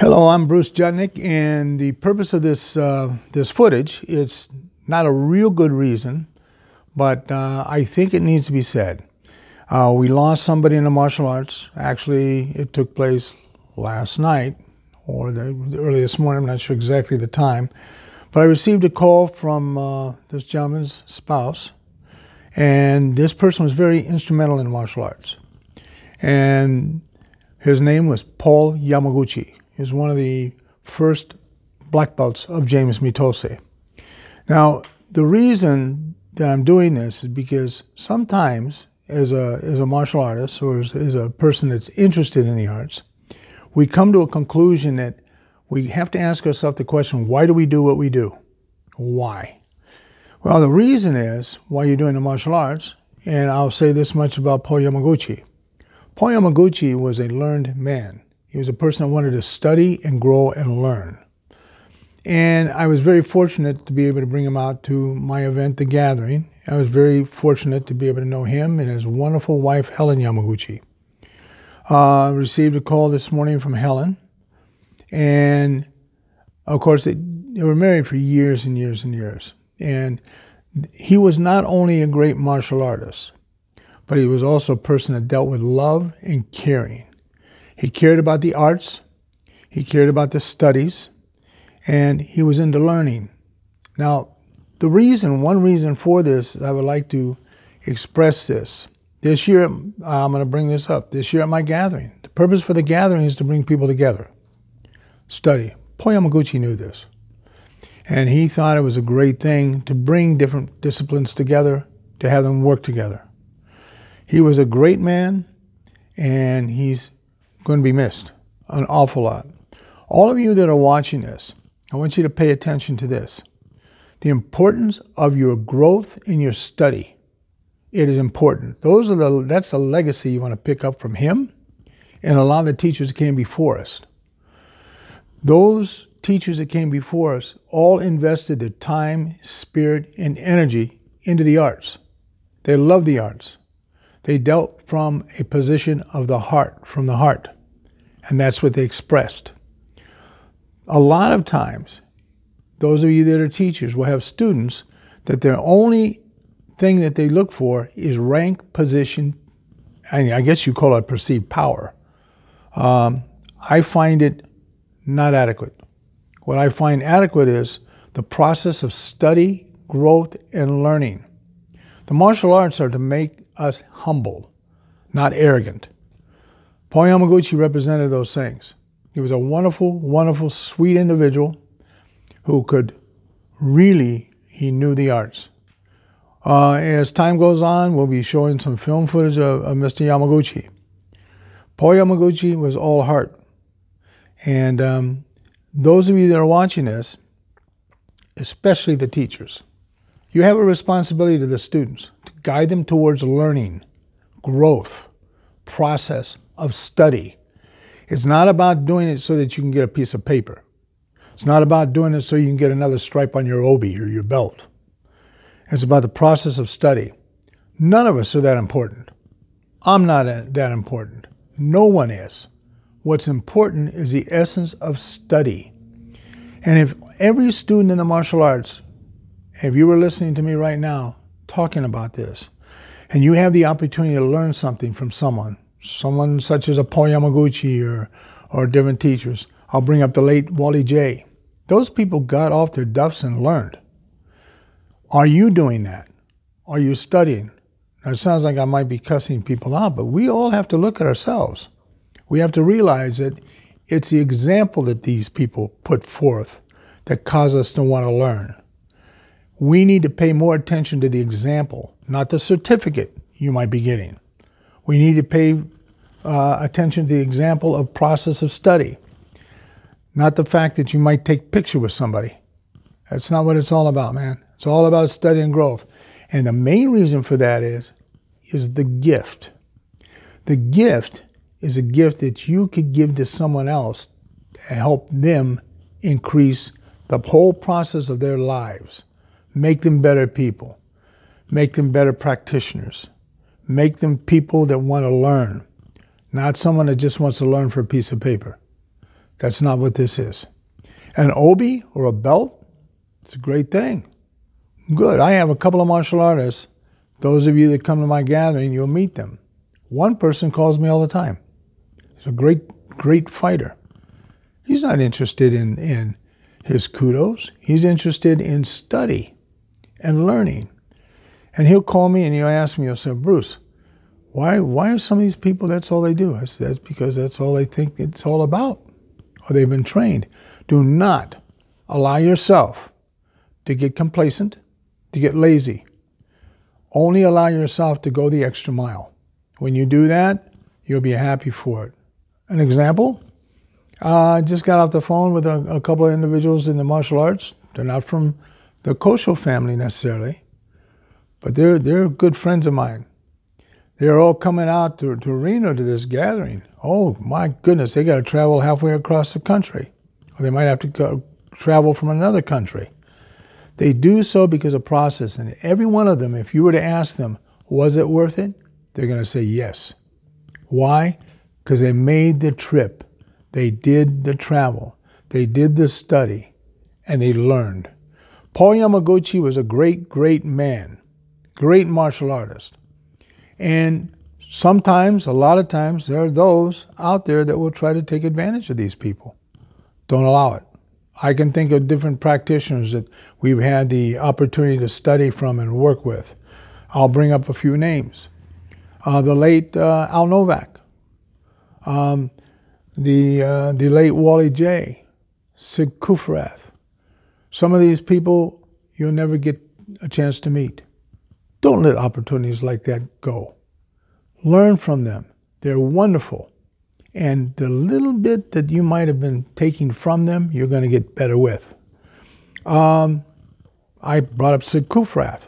Hello, I'm Bruce Jutnick, and the purpose of this uh, this footage is not a real good reason, but uh, I think it needs to be said. Uh, we lost somebody in the martial arts. Actually, it took place last night or the, early this morning. I'm not sure exactly the time, but I received a call from uh, this gentleman's spouse, and this person was very instrumental in martial arts, and his name was Paul Yamaguchi. Is one of the first black belts of James Mitose. Now, the reason that I'm doing this is because sometimes, as a, as a martial artist or as, as a person that's interested in the arts, we come to a conclusion that we have to ask ourselves the question why do we do what we do? Why? Well, the reason is why you're doing the martial arts, and I'll say this much about Po Yamaguchi. Po Yamaguchi was a learned man. He was a person I wanted to study and grow and learn. And I was very fortunate to be able to bring him out to my event, The Gathering. I was very fortunate to be able to know him and his wonderful wife, Helen Yamaguchi. I uh, received a call this morning from Helen. And of course, they, they were married for years and years and years. And he was not only a great martial artist, but he was also a person that dealt with love and caring. He cared about the arts, he cared about the studies, and he was into learning. Now, the reason, one reason for this, I would like to express this. This year, I'm going to bring this up. This year at my gathering, the purpose for the gathering is to bring people together, study. Poyamaguchi knew this. And he thought it was a great thing to bring different disciplines together, to have them work together. He was a great man, and he's going to be missed an awful lot. All of you that are watching this, I want you to pay attention to this the importance of your growth in your study. It is important. Those are the that's the legacy you want to pick up from him and a lot of the teachers that came before us. Those teachers that came before us all invested their time, spirit, and energy into the arts. They loved the arts. They dealt from a position of the heart, from the heart. And that's what they expressed. A lot of times, those of you that are teachers will have students that their only thing that they look for is rank, position, and I guess you call it perceived power. Um, I find it not adequate. What I find adequate is the process of study, growth, and learning. The martial arts are to make us humble, not arrogant. Paul Yamaguchi represented those things. He was a wonderful, wonderful, sweet individual who could really, he knew the arts. Uh, as time goes on, we'll be showing some film footage of, of Mr. Yamaguchi. Paul Yamaguchi was all heart. And um, those of you that are watching this, especially the teachers, you have a responsibility to the students to guide them towards learning, growth, process of study. It's not about doing it so that you can get a piece of paper. It's not about doing it so you can get another stripe on your obi or your belt. It's about the process of study. None of us are that important. I'm not that important. No one is. What's important is the essence of study. And if every student in the martial arts if you were listening to me right now talking about this, and you have the opportunity to learn something from someone, someone such as a Paul Yamaguchi or, or different teachers, I'll bring up the late Wally J. Those people got off their duffs and learned. Are you doing that? Are you studying? Now, it sounds like I might be cussing people out, but we all have to look at ourselves. We have to realize that it's the example that these people put forth that cause us to want to learn. We need to pay more attention to the example, not the certificate you might be getting. We need to pay uh, attention to the example of process of study, not the fact that you might take picture with somebody. That's not what it's all about, man. It's all about study and growth. And the main reason for that is, is the gift. The gift is a gift that you could give to someone else to help them increase the whole process of their lives. Make them better people. Make them better practitioners. Make them people that want to learn, not someone that just wants to learn for a piece of paper. That's not what this is. An obi or a belt, it's a great thing. Good. I have a couple of martial artists. Those of you that come to my gathering, you'll meet them. One person calls me all the time. He's a great, great fighter. He's not interested in, in his kudos. He's interested in study and learning. And he'll call me and he'll ask me, he'll say, Bruce, why, why are some of these people, that's all they do? I said, that's because that's all they think it's all about, or they've been trained. Do not allow yourself to get complacent, to get lazy. Only allow yourself to go the extra mile. When you do that, you'll be happy for it. An example, I uh, just got off the phone with a, a couple of individuals in the martial arts. They're not from the Kosho family necessarily, but they're, they're good friends of mine. They're all coming out to, to Reno to this gathering. Oh, my goodness, they got to travel halfway across the country. Or they might have to go, travel from another country. They do so because of process. And every one of them, if you were to ask them, was it worth it? They're going to say yes. Why? Because they made the trip. They did the travel. They did the study. And they learned. Paul Yamaguchi was a great, great man, great martial artist. And sometimes, a lot of times, there are those out there that will try to take advantage of these people. Don't allow it. I can think of different practitioners that we've had the opportunity to study from and work with. I'll bring up a few names. Uh, the late uh, Al Novak, um, the, uh, the late Wally J, Sid Kufrath, some of these people you'll never get a chance to meet. Don't let opportunities like that go. Learn from them. They're wonderful. And the little bit that you might have been taking from them, you're going to get better with. Um, I brought up Sid Kufrat,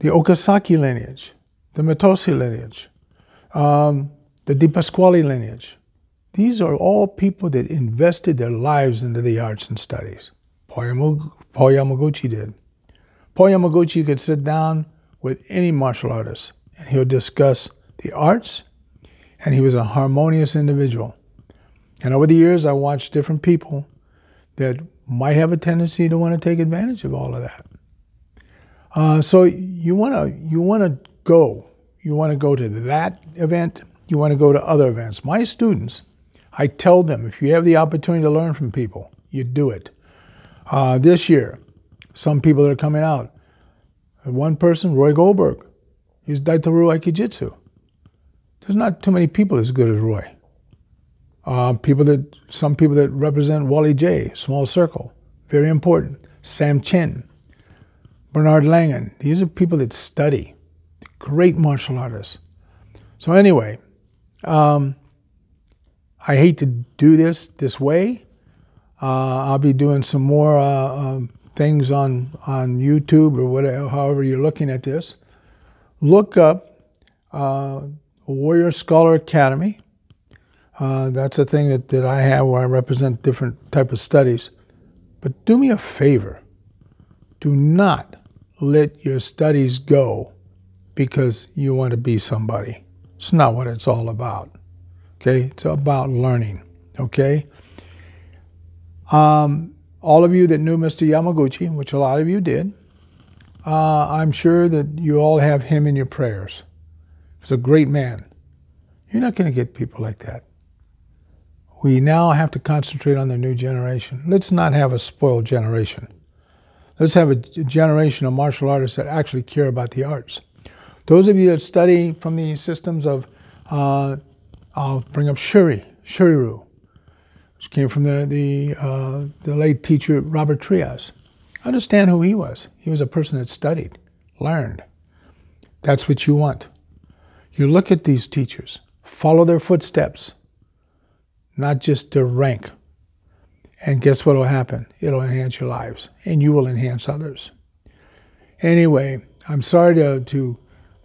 the Okasaki lineage, the Matosi lineage, um, the De Pasquale lineage. These are all people that invested their lives into the arts and studies. Paul Yamaguchi did. Paul Yamaguchi could sit down with any martial artist and he'll discuss the arts, and he was a harmonious individual. And over the years, I watched different people that might have a tendency to want to take advantage of all of that. Uh, so you want to you want to go. You want to go to that event. You want to go to other events. My students, I tell them if you have the opportunity to learn from people, you do it. Uh, this year, some people that are coming out. One person, Roy Goldberg, he's Daitoru Aikijitsu. There's not too many people as good as Roy. Uh, people that some people that represent Wally J, small circle, very important. Sam Chin, Bernard Langen. These are people that study. Great martial artists. So anyway, um, I hate to do this this way, uh, I'll be doing some more uh, um, things on, on YouTube or whatever, however you're looking at this. Look up uh, Warrior Scholar Academy. Uh, that's a thing that, that I have where I represent different type of studies. But do me a favor. Do not let your studies go because you want to be somebody. It's not what it's all about. Okay? It's about learning. Okay? Um, all of you that knew Mr. Yamaguchi, which a lot of you did, uh, I'm sure that you all have him in your prayers. He's a great man. You're not going to get people like that. We now have to concentrate on the new generation. Let's not have a spoiled generation. Let's have a generation of martial artists that actually care about the arts. Those of you that study from the systems of, uh, I'll bring up Shuri, Shuriru, she came from the, the, uh, the late teacher Robert Trias. Understand who he was. He was a person that studied, learned. That's what you want. You look at these teachers, follow their footsteps, not just their rank. And guess what will happen? It'll enhance your lives, and you will enhance others. Anyway, I'm sorry to, to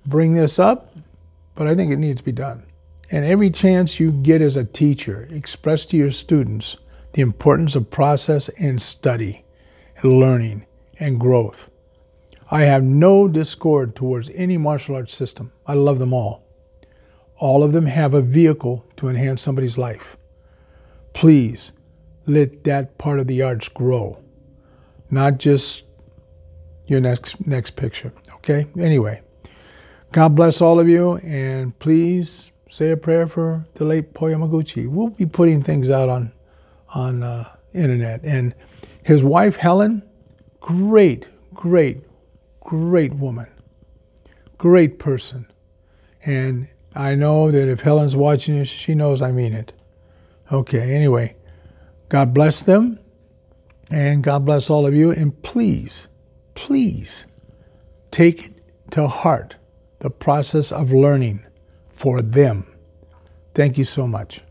bring this up, but I think it needs to be done. And every chance you get as a teacher, express to your students the importance of process and study, and learning and growth. I have no discord towards any martial arts system. I love them all. All of them have a vehicle to enhance somebody's life. Please let that part of the arts grow, not just your next next picture. Okay? Anyway, God bless all of you and please say a prayer for the late Poyamaguchi. We'll be putting things out on on uh, internet. And his wife Helen, great, great, great woman, great person. And I know that if Helen's watching this, she knows I mean it. Okay. Anyway, God bless them, and God bless all of you. And please, please, take it to heart the process of learning for them. Thank you so much.